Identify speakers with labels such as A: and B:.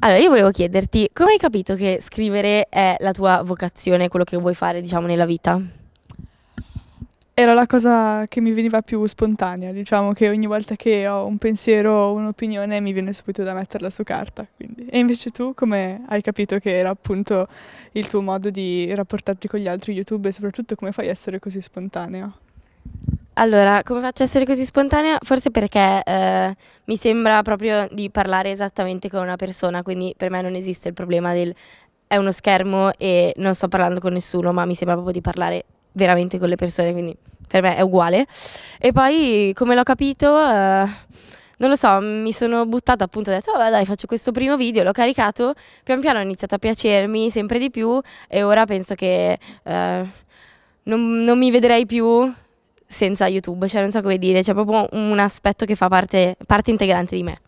A: Allora, io volevo chiederti, come hai capito che scrivere è la tua vocazione, quello che vuoi fare, diciamo, nella vita?
B: Era la cosa che mi veniva più spontanea, diciamo che ogni volta che ho un pensiero o un'opinione mi viene subito da metterla su carta. Quindi. E invece tu come hai capito che era appunto il tuo modo di rapportarti con gli altri YouTube e soprattutto come fai a essere così spontaneo?
A: Allora, come faccio a essere così spontanea? Forse perché eh, mi sembra proprio di parlare esattamente con una persona, quindi per me non esiste il problema del è uno schermo e non sto parlando con nessuno, ma mi sembra proprio di parlare veramente con le persone, quindi per me è uguale. E poi, come l'ho capito, eh, non lo so, mi sono buttata appunto, ho detto, vabbè oh, dai, faccio questo primo video, l'ho caricato, pian piano ho iniziato a piacermi sempre di più e ora penso che eh, non, non mi vedrei più senza YouTube, cioè non so come dire, c'è proprio
B: un aspetto che fa parte, parte integrante di me.